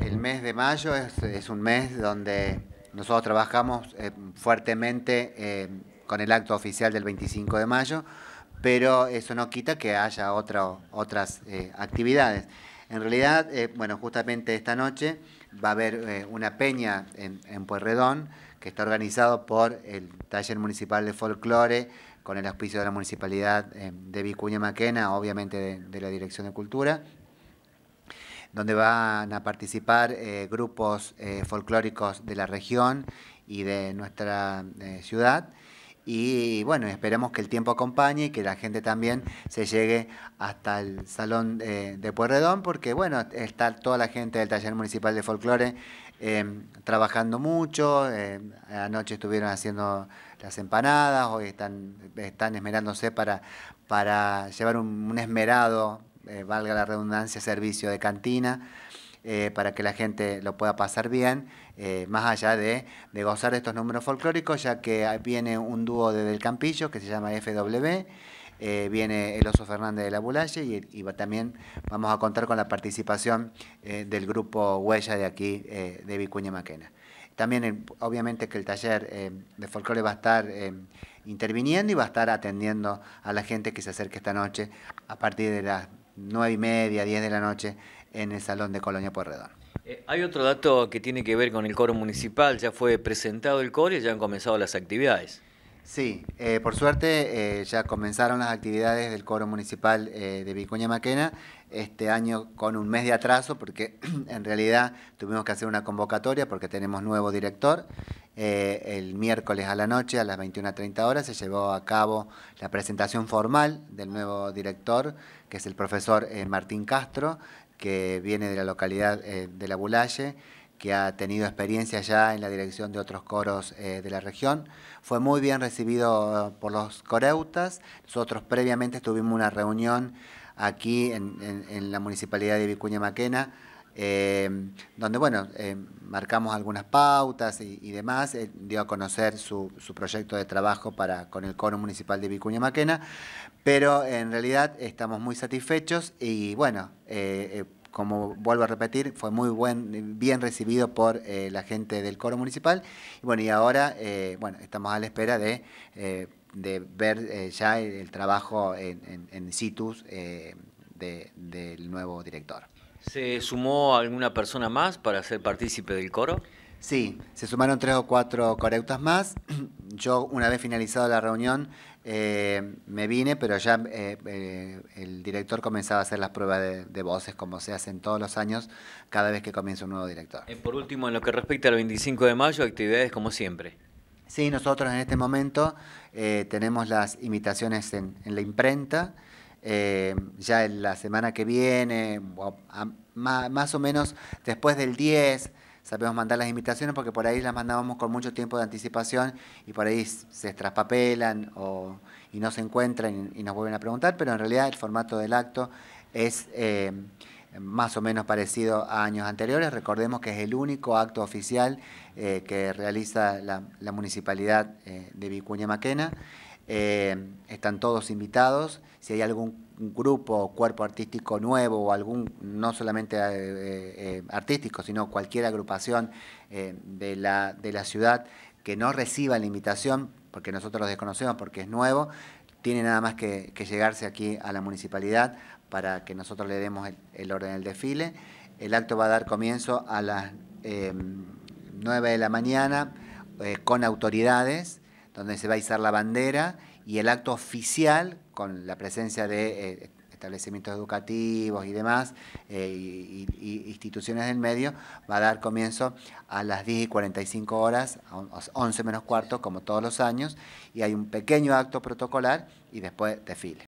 El mes de mayo es, un mes donde nosotros trabajamos eh, fuertemente eh, con el acto oficial del 25 de mayo, pero eso no quita que haya otras eh, actividades. En realidad, bueno, justamente esta noche va a haber una peña en, en, Puerredón que está organizado por el Taller Municipal de Folclore con el auspicio de la Municipalidad de Vicuña Maquena, obviamente de la Dirección de Cultura, donde van a participar eh, grupos eh, folclóricos de la región y de nuestra eh, ciudad. Y bueno, esperemos que el tiempo acompañe y que la gente también se llegue hasta el Salón de Puerredón, porque bueno, está toda la gente del Taller Municipal de Folclore trabajando mucho. anoche estuvieron haciendo las empanadas, hoy están, están esmerándose para, para llevar un esmerado eh, valga la redundancia, servicio de cantina. Eh, para que la gente lo pueda pasar bien, eh, más allá de, gozar de estos números folclóricos, ya que viene un dúo desde el Campillo que se llama FW, viene el Oso Fernández de la Bulalle y, también vamos a contar con la participación del grupo Huella de aquí, de Vicuña Maquena. También, obviamente, que el taller de folclore va a estar interviniendo y va a estar atendiendo a la gente que se acerque esta noche a partir de las 9 y media, 10 de la noche, en el Salón de Colonia por Eh, hay otro dato que tiene que ver con el coro municipal. Ya fue presentado el coro y ya han comenzado las actividades. Sí, eh, por suerte eh, ya comenzaron las actividades del coro municipal eh, de Vicuña Maquena, este año con un mes de atraso, porque en realidad tuvimos que hacer una convocatoria porque tenemos nuevo director eh, el miércoles a la noche, a las 21.30 horas, se llevó a cabo la presentación formal del nuevo director, que es el profesor eh, Martín Castro, que viene de la localidad eh, de La Bulalle, que ha tenido experiencia ya en la dirección de otros coros de la región. Fue muy bien recibido por los coreutas. Nosotros previamente tuvimos una reunión aquí en, en la municipalidad de Vicuña Maquena Em, donde bueno, em, marcamos algunas pautas y, demás, eh, dio a conocer su, proyecto de trabajo para, con el Coro Municipal de Vicuña Maquena, pero en realidad estamos muy satisfechos y bueno, eh, eh, como vuelvo a repetir, fue muy buen, bien recibido por la gente del Coro Municipal y bueno, y ahora bueno, estamos a la espera de... de ver ya el, trabajo en, situs del nuevo director. ¿Se sumó alguna persona más para ser partícipe del coro? Sí, se sumaron tres o cuatro coreutas más. Yo, una vez finalizada la reunión, eh, me vine, pero ya eh, eh, el director comenzaba a hacer las pruebas de, voces, como se hacen todos los años, cada vez que comienza un nuevo director. por último, en lo que respecta al 25 de mayo, actividades como siempre. Sí, nosotros en este momento tenemos las imitaciones en la imprenta. Eh, ya en la semana que viene, más o menos después del 10, sabemos mandar las invitaciones porque por ahí las mandábamos con mucho tiempo de anticipación y por ahí se traspapelan o, y no se encuentran y, nos vuelven a preguntar, pero en realidad el formato del acto es eh, más o menos parecido a años anteriores. Recordemos que es el único acto oficial eh, que realiza la, Municipalidad de Vicuña Maquena. Eh, están todos invitados. Si hay algún grupo o cuerpo artístico nuevo o algún, no solamente eh, eh, artístico, sino cualquier agrupación de, la, ciudad que no reciba la invitación, porque nosotros los desconocemos, porque es nuevo, tiene nada más que, llegarse aquí a la municipalidad para que nosotros le demos el, el orden del desfile. El acto va a dar comienzo a las 9 de la mañana con autoridades donde se va a izar la bandera y el acto oficial con la presencia de eh, establecimientos educativos y demás, e instituciones del medio, va a dar comienzo a las 10 y 45 horas, a 11 menos cuarto, como todos los años, y hay un pequeño acto protocolar y después desfile.